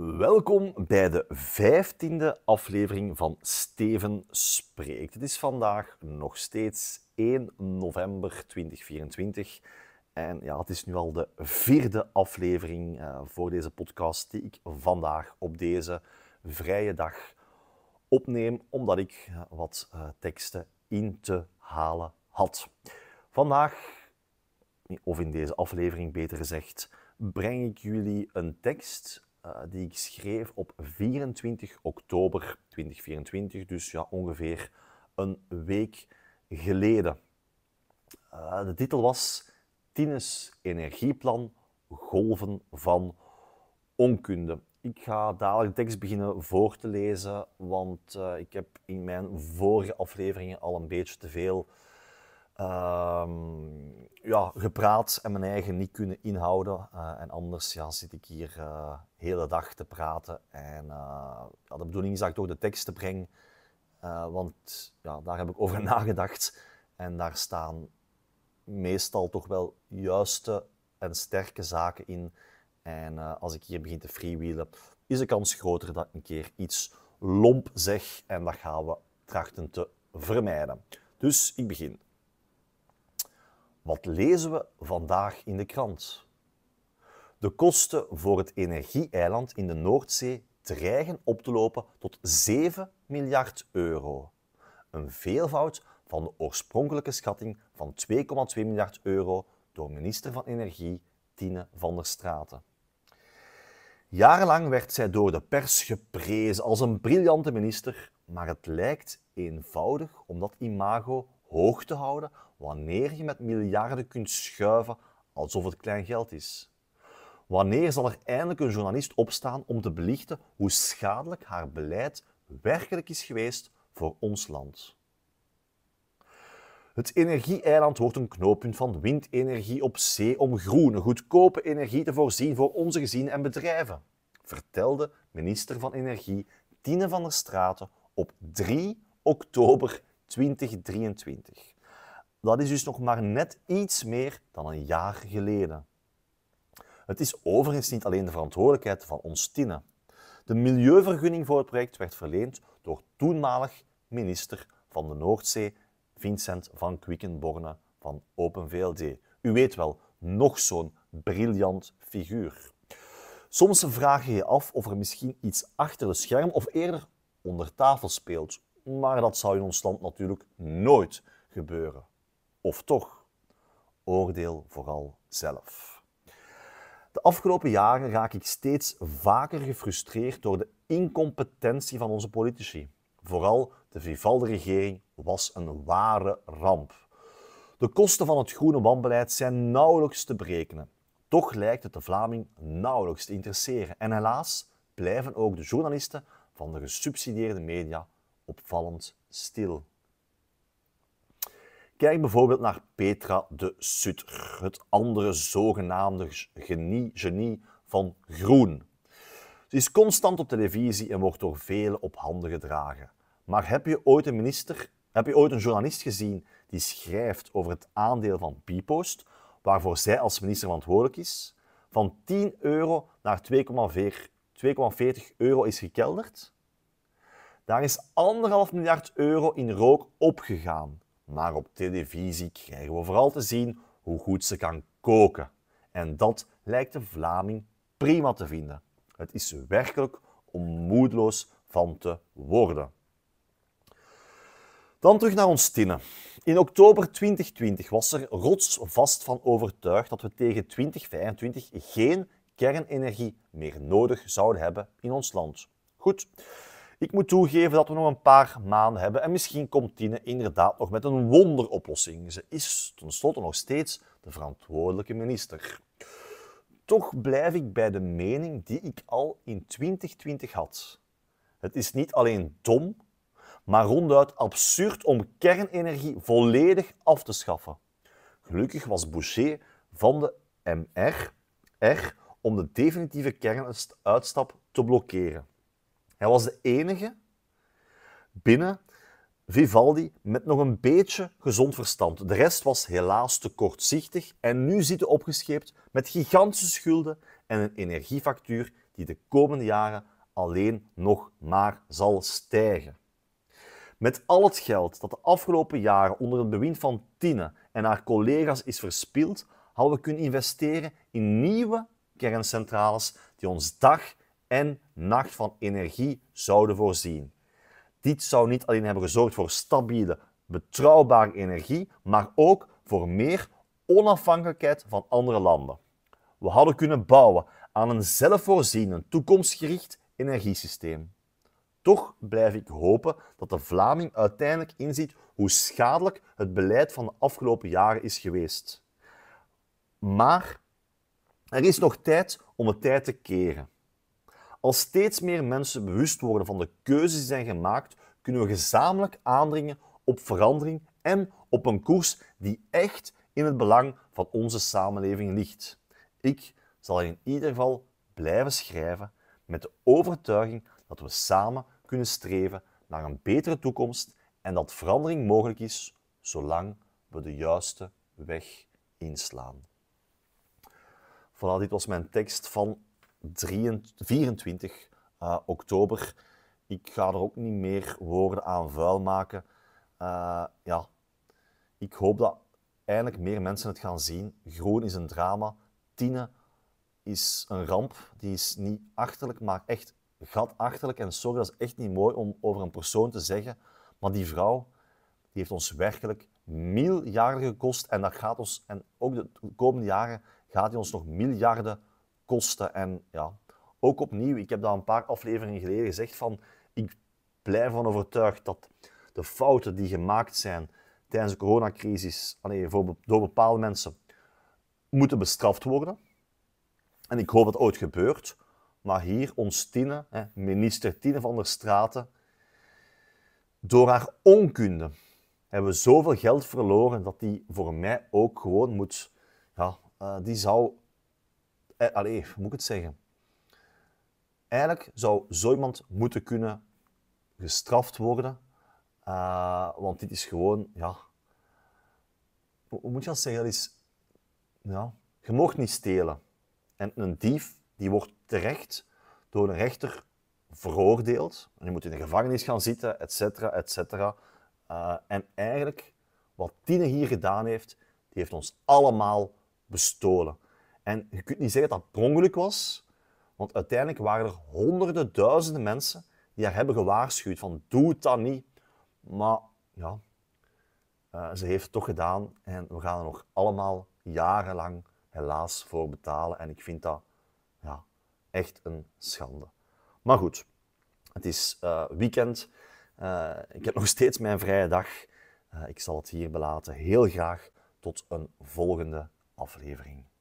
Welkom bij de vijftiende aflevering van Steven Spreekt. Het is vandaag nog steeds 1 november 2024. En ja, het is nu al de vierde aflevering eh, voor deze podcast die ik vandaag op deze vrije dag opneem, omdat ik eh, wat eh, teksten in te halen had. Vandaag, of in deze aflevering beter gezegd, breng ik jullie een tekst eh, die ik schreef op 24 oktober 2024, dus ja, ongeveer een week geleden. Eh, de titel was Tines Energieplan, golven van onkunde. Ik ga dadelijk de tekst beginnen voor te lezen, want eh, ik heb in mijn vorige afleveringen al een beetje te veel Ehm, ja, gepraat en mijn eigen niet kunnen inhouden. Eh, en anders ja, zit ik hier de eh, hele dag te praten. En uh, ja, de bedoeling is dat ik toch de teksten breng. want ja, daar heb ik over nagedacht. En daar staan meestal toch wel juiste en sterke zaken in. En als ik hier begin te freewheelen, is de kans groter dat ik een keer iets lomp zeg. En dat gaan we trachten te vermijden. Dus ik begin. Wat lezen we vandaag in de krant? De kosten voor het energieeiland in de Noordzee dreigen op te lopen tot 7 miljard euro. Een veelvoud van de oorspronkelijke schatting van 2,2 miljard euro door minister van Energie Tine van der Straten. Jarenlang werd zij door de pers geprezen als een briljante minister, maar het lijkt eenvoudig om dat imago hoog te houden wanneer je met miljarden kunt schuiven alsof het klein geld is? Wanneer zal er eindelijk een journalist opstaan om te belichten hoe schadelijk haar beleid werkelijk is geweest voor ons land? Het energieeiland wordt een knooppunt van windenergie op zee om groene, goedkope energie te voorzien voor onze gezinnen en bedrijven, vertelde minister van Energie Tine van der Straten op 3 oktober 2023. Dat is dus nog maar net iets meer dan een jaar geleden. Het is overigens niet alleen de verantwoordelijkheid van ons tinnen. De milieuvergunning voor het project werd verleend door toenmalig minister van de Noordzee, Vincent van Quickenborne van Open VLD. U weet wel, nog zo'n briljant figuur. Soms vraag je je af of er misschien iets achter de scherm of eerder onder tafel speelt maar dat zou in ons land natuurlijk nooit gebeuren. Of toch? Oordeel vooral zelf. De afgelopen jaren raak ik steeds vaker gefrustreerd door de incompetentie van onze politici. Vooral de Vivaldi-regering was een ware ramp. De kosten van het groene wanbeleid zijn nauwelijks te berekenen. Toch lijkt het de Vlaming nauwelijks te interesseren. En helaas blijven ook de journalisten van de gesubsidieerde media opvallend stil. Kijk bijvoorbeeld naar Petra de Sutter, het andere zogenaamde genie, genie van Groen. Ze is constant op televisie en wordt door velen op handen gedragen. Maar heb je ooit een minister, heb je ooit een journalist gezien die schrijft over het aandeel van Pipost, waarvoor zij als minister verantwoordelijk is, van 10 euro naar 2,40 euro is gekelderd? Daar is anderhalf miljard euro in rook opgegaan. Maar op televisie krijgen we vooral te zien hoe goed ze kan koken. En dat lijkt de Vlaming prima te vinden. Het is werkelijk om van te worden. Dan terug naar ons tinnen. In oktober 2020 was er rotsvast van overtuigd dat we tegen 2025 geen kernenergie meer nodig zouden hebben in ons land. Goed, ik moet toegeven dat we nog een paar maanden hebben en misschien komt Tine inderdaad nog met een wonderoplossing. Ze is tenslotte nog steeds de verantwoordelijke minister. Toch blijf ik bij de mening die ik al in 2020 had. Het is niet alleen dom, maar ronduit absurd om kernenergie volledig af te schaffen. Gelukkig was Boucher van de MR er om de definitieve kernuitstap te blokkeren. Hij was de enige binnen Vivaldi met nog een beetje gezond verstand. De rest was helaas te kortzichtig en nu zitten opgescheept met gigantische schulden en een energiefactuur die de komende jaren alleen nog maar zal stijgen. Met al het geld dat de afgelopen jaren onder het bewind van Tine en haar collega's is verspild, hadden we kunnen investeren in nieuwe kerncentrales die ons dag en nacht van energie zouden voorzien. Dit zou niet alleen hebben gezorgd voor stabiele, betrouwbare energie, maar ook voor meer onafhankelijkheid van andere landen. We hadden kunnen bouwen aan een zelfvoorzienend, toekomstgericht energiesysteem. Toch blijf ik hopen dat de Vlaming uiteindelijk inziet hoe schadelijk het beleid van de afgelopen jaren is geweest. Maar er is nog tijd om het tijd te keren. Als steeds meer mensen bewust worden van de keuzes die zijn gemaakt, kunnen we gezamenlijk aandringen op verandering en op een koers die echt in het belang van onze samenleving ligt. Ik zal in ieder geval blijven schrijven met de overtuiging dat we samen kunnen streven naar een betere toekomst en dat verandering mogelijk is zolang we de juiste weg inslaan. Voilà, dit was mijn tekst van 24 eh, oktober. Ik ga er ook niet meer woorden aan vuil maken. Eh, ja, ik hoop dat eindelijk meer mensen het gaan zien. Groen is een drama. Tine is een ramp. Die is niet achterlijk, maar echt gatachterlijk. En sorry, dat is echt niet mooi om over een persoon te zeggen. Maar die vrouw die heeft ons werkelijk miljarden gekost. En, dat gaat ons, en ook de komende jaren gaat die ons nog miljarden kosten. En ja, ook opnieuw, ik heb daar een paar afleveringen geleden gezegd van, ik blijf van overtuigd dat de fouten die gemaakt zijn tijdens de coronacrisis allee, voor, door bepaalde mensen moeten bestraft worden. En ik hoop dat ooit gebeurt. Maar hier ons Tine, minister Tine van der Straten, door haar onkunde hebben we zoveel geld verloren dat die voor mij ook gewoon moet... Ja, eh, die zou eh, allee, hoe moet ik het zeggen? Eigenlijk zou zo iemand moeten kunnen gestraft worden, eh, want dit is gewoon, ja, hoe moet je dat zeggen? Dat is, ja, je mag niet stelen. En een dief, die wordt terecht door een rechter veroordeeld. En die moet in de gevangenis gaan zitten, etcetera, cetera, eh, en eigenlijk, wat Tine hier gedaan heeft, die heeft ons allemaal bestolen. En je kunt niet zeggen dat dat per was, want uiteindelijk waren er honderden, duizenden mensen die haar hebben gewaarschuwd van doe dat niet. Maar ja, eh, ze heeft het toch gedaan en we gaan er nog allemaal jarenlang helaas voor betalen. En ik vind dat ja, echt een schande. Maar goed, het is eh, weekend. Eh, ik heb nog steeds mijn vrije dag. ik zal het hier belaten. Heel graag tot een volgende aflevering.